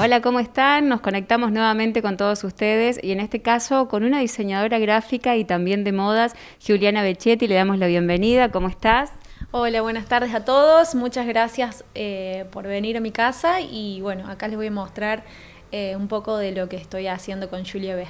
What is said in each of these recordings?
Hola, ¿cómo están? Nos conectamos nuevamente con todos ustedes y en este caso con una diseñadora gráfica y también de modas, Juliana Bechetti. Le damos la bienvenida. ¿Cómo estás? Hola, buenas tardes a todos. Muchas gracias eh, por venir a mi casa y bueno, acá les voy a mostrar eh, un poco de lo que estoy haciendo con Julia B.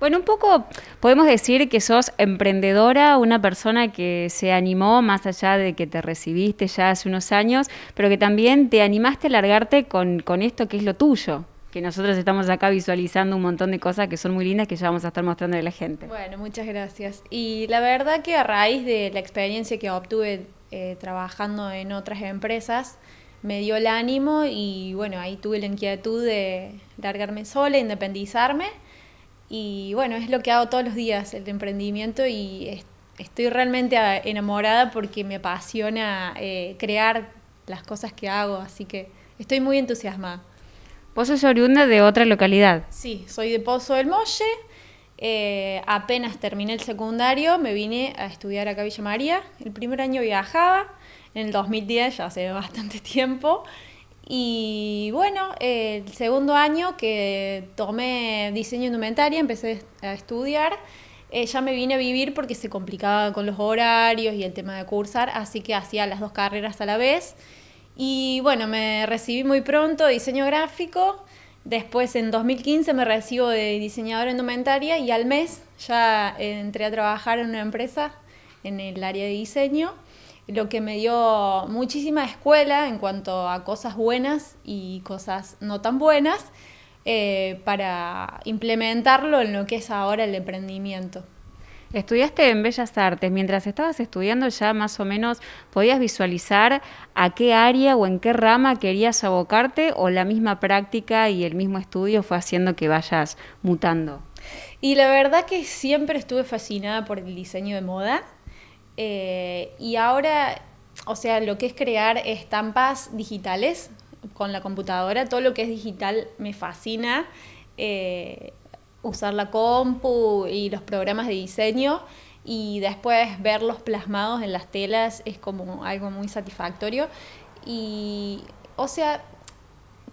Bueno, un poco podemos decir que sos emprendedora, una persona que se animó más allá de que te recibiste ya hace unos años, pero que también te animaste a largarte con, esto que es lo tuyo que nosotros estamos acá visualizando un montón de cosas que son muy lindas que ya vamos a estar mostrando a la gente. Bueno, muchas gracias. Y la verdad que a raíz de la experiencia que obtuve eh, trabajando en otras empresas, me dio el ánimo y bueno, ahí tuve la inquietud de largarme sola, independizarme. Y bueno, es lo que hago todos los días, el emprendimiento, y estoy realmente enamorada porque me apasiona eh, crear las cosas que hago, así que estoy muy entusiasmada. Vos sos oriunda de otra localidad. Sí, soy de Pozo del Molle. Eh, apenas terminé el secundario, me vine a estudiar acá a Villa María. El primer año viajaba, en el 2010, ya hace bastante tiempo. Y bueno, el segundo año que tomé diseño indumentaria, empecé a estudiar. Eh, ya me vine a vivir porque se complicaba con los horarios y el tema de cursar, así que hacía las dos carreras a la vez. Y bueno, me recibí muy pronto diseño gráfico. Después, en 2015, me recibo de diseñadora indumentaria y al mes ya eh, entré a trabajar en una empresa en el área de diseño lo que me dio muchísima escuela en cuanto a cosas buenas y cosas no tan buenas eh, para implementarlo en lo que es ahora el emprendimiento. Estudiaste en Bellas Artes. Mientras estabas estudiando ya más o menos podías visualizar a qué área o en qué rama querías abocarte o la misma práctica y el mismo estudio fue haciendo que vayas mutando. Y la verdad que siempre estuve fascinada por el diseño de moda. Eh, y ahora, o sea, lo que es crear estampas digitales con la computadora, todo lo que es digital me fascina. Eh, usar la compu y los programas de diseño y después verlos plasmados en las telas es como algo muy satisfactorio. Y, o sea,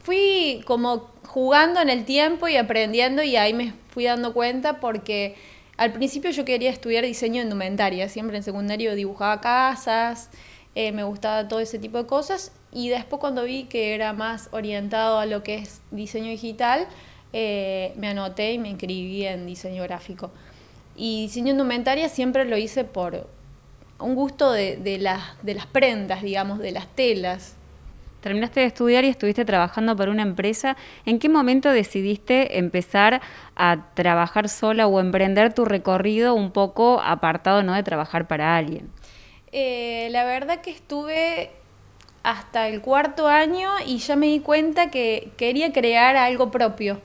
fui como jugando en el tiempo y aprendiendo y ahí me fui dando cuenta porque al principio yo quería estudiar diseño de indumentaria, siempre en secundario dibujaba casas, eh, me gustaba todo ese tipo de cosas y después cuando vi que era más orientado a lo que es diseño digital, eh, me anoté y me inscribí en diseño gráfico. Y diseño de indumentaria siempre lo hice por un gusto de, las, de las prendas, digamos, de las telas. Terminaste de estudiar y estuviste trabajando para una empresa. ¿En qué momento decidiste empezar a trabajar sola o emprender tu recorrido un poco apartado ¿no? de trabajar para alguien? Eh, la verdad que estuve hasta el cuarto año y ya me di cuenta que quería crear algo propio.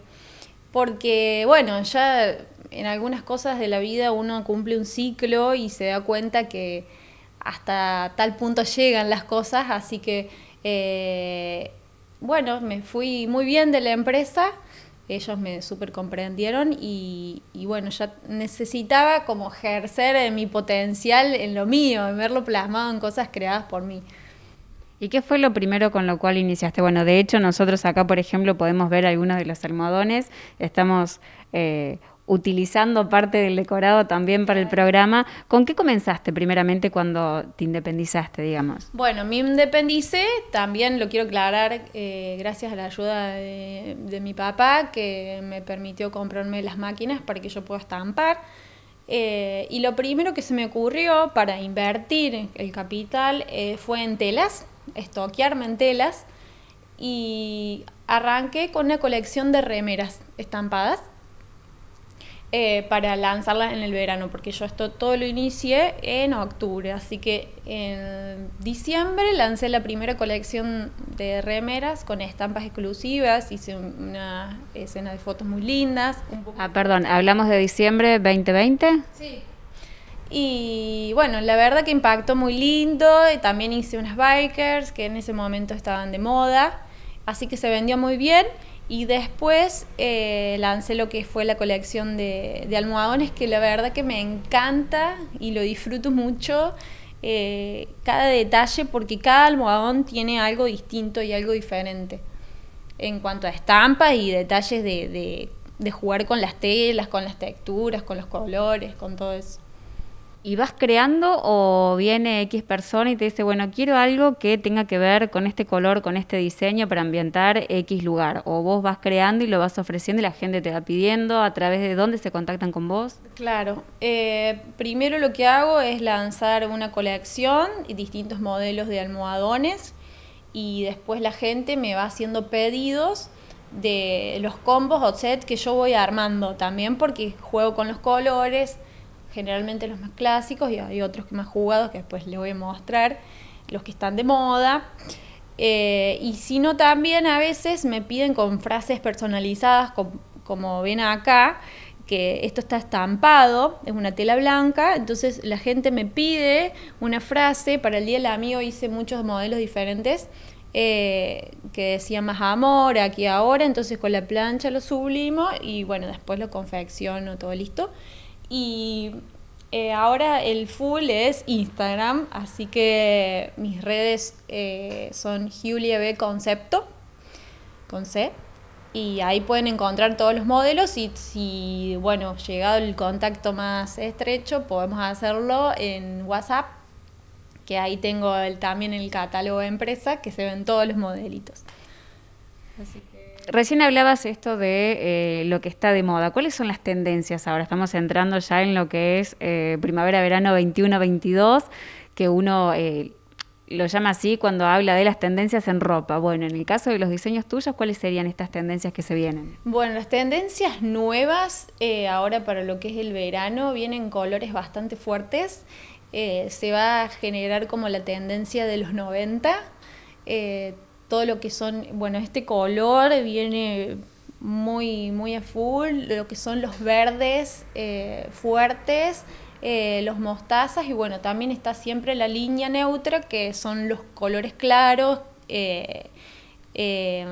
Porque, bueno, ya en algunas cosas de la vida uno cumple un ciclo y se da cuenta que hasta tal punto llegan las cosas, así que eh, bueno, me fui muy bien de la empresa, ellos me súper comprendieron y, bueno, ya necesitaba como ejercer mi potencial en lo mío, en verlo plasmado en cosas creadas por mí. ¿Y qué fue lo primero con lo cual iniciaste? Bueno, de hecho nosotros acá, por ejemplo, podemos ver algunos de los almohadones. Estamos eh, utilizando parte del decorado también para el programa. ¿Con qué comenzaste primeramente cuando te independizaste, digamos? Bueno, me independicé, también lo quiero aclarar, eh, gracias a la ayuda de, mi papá, que me permitió comprarme las máquinas para que yo pueda estampar. Eh, y lo primero que se me ocurrió para invertir el capital eh, fue en telas, estoquearme en telas y arranqué con una colección de remeras estampadas eh, para lanzarlas en el verano, porque yo esto todo lo inicié en octubre, así que en diciembre lancé la primera colección de remeras con estampas exclusivas, hice una escena de fotos muy lindas. ah, perdón, hablamos de diciembre 2020. Sí. Y bueno, la verdad que impactó muy lindo, también hice unas bikers que en ese momento estaban de moda, así que se vendió muy bien y después eh, lancé lo que fue la colección de, almohadones, que la verdad que me encanta y lo disfruto mucho. Eh, cada detalle, porque cada almohadón tiene algo distinto y algo diferente en cuanto a estampa y detalles de jugar con las telas, con las texturas, con los colores, con todo eso y vas creando o viene X persona y te dice, bueno, quiero algo que tenga que ver con este color, con este diseño para ambientar X lugar. O vos vas creando y lo vas ofreciendo y la gente te va pidiendo a través de dónde se contactan con vos. Claro, eh, primero lo que hago es lanzar una colección y distintos modelos de almohadones y después la gente me va haciendo pedidos de los combos o sets que yo voy armando también porque juego con los colores generalmente los más clásicos y hay otros que más jugados que después les voy a mostrar, los que están de moda. Eh, y si no, también a veces me piden con frases personalizadas, como ven acá, que esto está estampado, es una tela blanca, entonces la gente me pide una frase, para el Día del Amigo hice muchos modelos diferentes, eh, que decían más amor, aquí ahora, entonces con la plancha lo sublimo y bueno, después lo confecciono, todo listo. Y eh, ahora el full es Instagram, así que mis redes eh, son Julia Concepto, con C. Y ahí pueden encontrar todos los modelos y si, bueno, llegado el contacto más estrecho, podemos hacerlo en WhatsApp, que ahí tengo el, también el catálogo de empresa, que se ven todos los modelitos. Así. Recién hablabas esto de eh, lo que está de moda. ¿Cuáles son las tendencias ahora? Estamos entrando ya en lo que es eh, primavera-verano 21-22, que uno eh, lo llama así cuando habla de las tendencias en ropa. Bueno, en el caso de los diseños tuyos, ¿cuáles serían estas tendencias que se vienen? Bueno, las tendencias nuevas ahora para lo que es el verano vienen colores bastante fuertes. se va a generar como la tendencia de los 90 todo lo que son, bueno, este color viene muy, muy a full, lo que son los verdes eh, fuertes, eh, los mostazas y bueno, también está siempre la línea neutra que son los colores claros. Eh,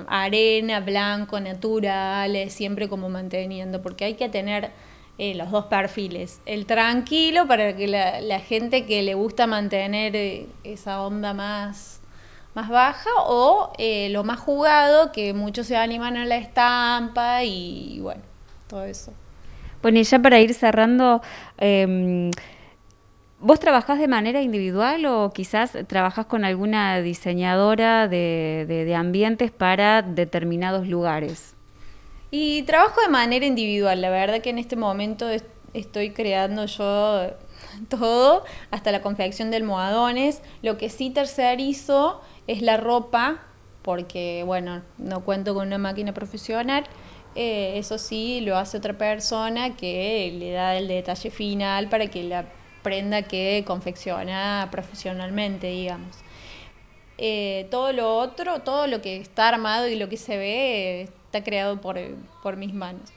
arena, blanco, naturales siempre como manteniendo, porque hay que tener los dos perfiles. El tranquilo para que la gente que le gusta mantener esa onda más más baja o eh, lo más jugado, que muchos se animan a la estampa y, bueno, todo eso. Bueno, y ya para ir cerrando, em, ¿vos trabajás de manera individual o quizás trabajás con alguna diseñadora de, ambientes para determinados lugares? Y trabajo de manera individual, la verdad que en este momento estoy creando yo todo, hasta la confección de almohadones. Lo que sí tercerizo es la ropa, porque bueno, no cuento con una máquina profesional. Eh, eso sí, lo hace otra persona que le da el detalle final para que la prenda que confecciona profesionalmente, digamos. Eh, todo lo otro, todo lo que está armado y lo que se ve, está creado por, por mis manos.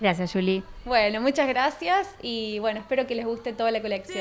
Gracias, Julie. Bueno, muchas gracias y bueno, espero que les guste toda la colección.